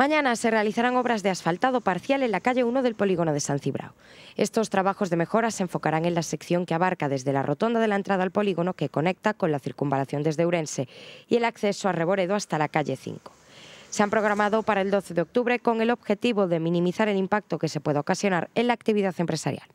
Mañana se realizarán obras de asfaltado parcial en la calle 1 del polígono de San Cibrao. Estos trabajos de mejora se enfocarán en la sección que abarca desde la rotonda de la entrada al polígono que conecta con la circunvalación desde Urense y el acceso a Reboredo hasta la calle 5. Se han programado para el 12 de octubre con el objetivo de minimizar el impacto que se pueda ocasionar en la actividad empresarial.